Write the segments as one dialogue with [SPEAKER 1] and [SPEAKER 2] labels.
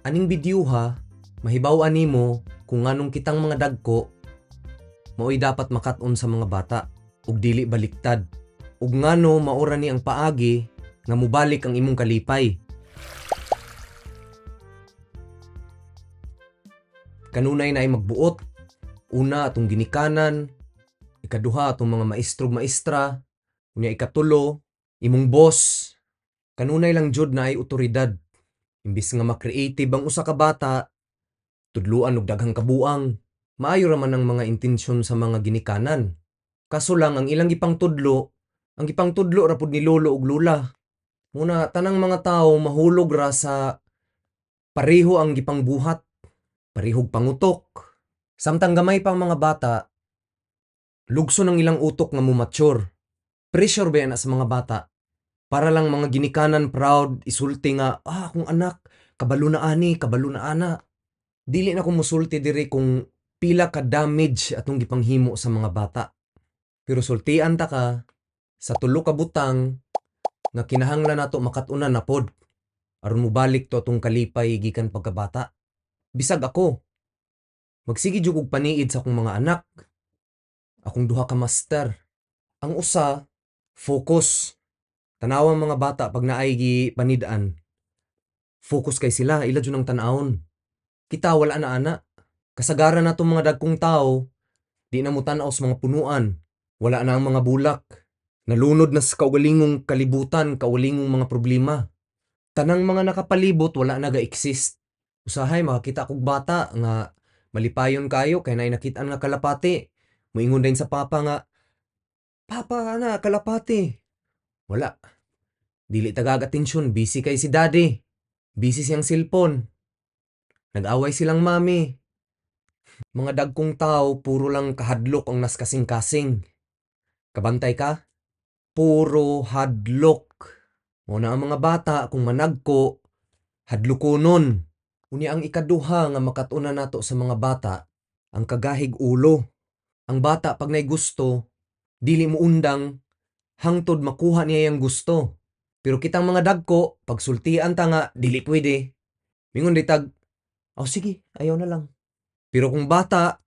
[SPEAKER 1] Aning bidyuha, mahibaw animo kung anong kitang mga dagko, maoy dapat makatun sa mga bata, ug dili baliktad. Ug ngano maura ni ang paagi nga mubalik ang imong kalipay. Kanunay na ay magbuot. Una atong ginikanan, ikaduha atong mga maestro maestra, unya ikatulo imong boss. Kanunay lang jud na ay otoridad Imbis nga makreative ang usa ka bata, tudluan og daghang kabuang. Maayo ra man ang mga intensyon sa mga ginikanan. Kaso lang ang ilang gipang tudlo, ang gipang tudlo ra pud ni lolo ug lula. Muna tanang mga tao mahulog ra sa pareho ang gipang buhat, parehog pangutok. Samtang gamay pa ang mga bata, lugso ng ilang utok nga mumature. Pressure ba yan sa mga bata? Para lang mga ginikanan proud, isulti nga, ah, kung anak, kabalo na ani, kabalo na ana. Dili na ko musulti diri kung pila ka damage atong gipanghimo sa mga bata. Pero sultian ta ka sa tulo ka butang nga kinahanglan nato makatuna na pod aron mubalik to atong kalipay gikan pagkabata. Bisag ako, magsige jud og paniid sa akong mga anak. Akong duha ka master. Ang usa, focus. Tanawang mga bata pag naaygi panidaan. Focus kay sila, ila ang tanawon. Kita wala na ana. Kasagaran na itong mga dagkong tao, di na mo tanaw sa mga punuan. Wala na ang mga bulak. Nalunod na sa kaulingong kalibutan, kaulingong mga problema. Tanang mga nakapalibot, wala na ga-exist. Usahay, makakita akong bata nga malipayon kayo kay na inakitaan nga kalapati. Muingon din sa papa nga, Papa na, kalapati. Wala. Dili tagag atensyon, busy kay si daddy. Busy siyang silpon. Nag-away silang mami. Mga dagkong tao, puro lang kahadlok ang nas kasing-kasing. Kabantay ka? Puro hadlok. Muna ang mga bata, kung managko, hadlukunon. Uni ang ikaduha nga makatuna nato sa mga bata, ang kagahig ulo. Ang bata pag nay gusto, dili mo undang, hangtod makuha niya yung gusto. Pero kitang mga dagko, pagsultian ta nga, dili pwede. Mingon ditag, oh sige, ayaw na lang. Pero kung bata,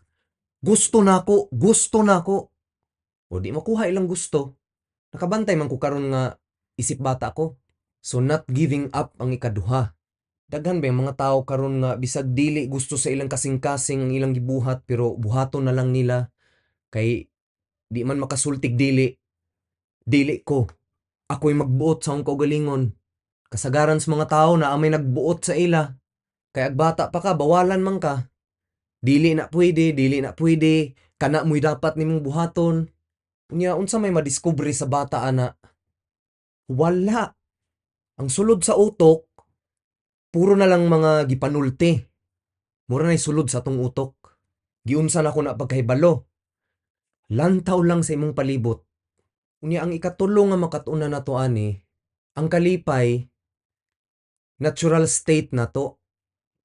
[SPEAKER 1] gusto na ako, gusto na ako. O di makuha ilang gusto. Nakabantay man ko karon nga isip bata ko. So not giving up ang ikaduha. Daghan ba yung mga tao karon nga bisag dili gusto sa ilang kasing-kasing ang ilang gibuhat pero buhaton na lang nila kay di man makasultig dili Dili ko. Ako'y magbuot sa akong kaugalingon. Kasagaran sa mga tao na amay nagbuot sa ila. Kaya bata pa ka, bawalan man ka. Dili na pwede, dili na pwede. Kana mo'y dapat nimong buhaton. Unya, unsa may madiskubre sa bata, ana? Wala. Ang sulod sa utok, puro na lang mga gipanulte. Mura na'y sulod sa tong utok. Giunsan ako na pagkahibalo. Lantaw lang sa imong palibot. Unya ang ikatulong nga makatuna to ani, ang kalipay natural state na to.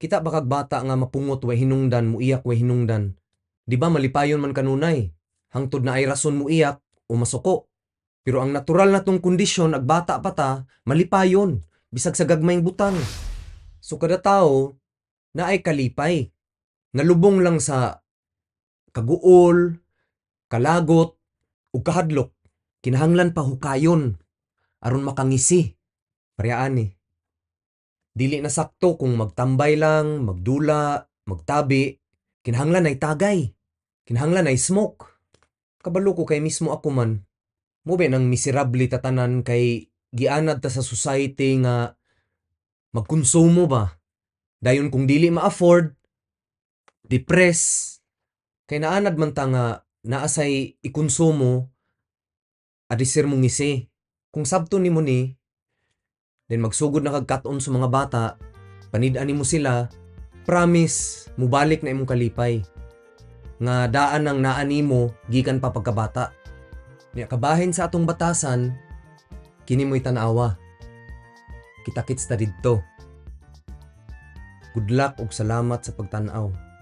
[SPEAKER 1] Kita ba bata nga mapungot way hinungdan mo iyak way hinungdan. Di ba malipayon man kanunay? Hangtod na ay rason mo iyak o masuko. Pero ang natural na tong kondisyon agbata pa ta, malipayon bisag sa gagmayng butang. So kada tao na ay kalipay, nalubong lang sa kaguol, kalagot, ug kahadlok Kinahanglan pa hukayon. Aron makangisi. Parayaan eh. Dili na sakto kung magtambay lang, magdula, magtabi. Kinahanglan ay tagay. Kinahanglan ay smoke. Kabalo ko kay mismo ako man. Mube nang miserable tatanan kay gianad ta sa society nga magkonsumo ba. Dayon kung dili ma-afford, depress, kay naanad man ta nga naasay ikonsumo Arisir mong ngisi. Kung sabto ni mo ni, then magsugod na kagkaton sa mga bata, panidaan ni mo sila, promise, mubalik na imong kalipay. Nga daan ang naani mo, gikan pa pagkabata. Niya kabahin sa atong batasan, kini mo'y tanawa. Kitakits ta didto. Good luck ug salamat sa pagtanaw.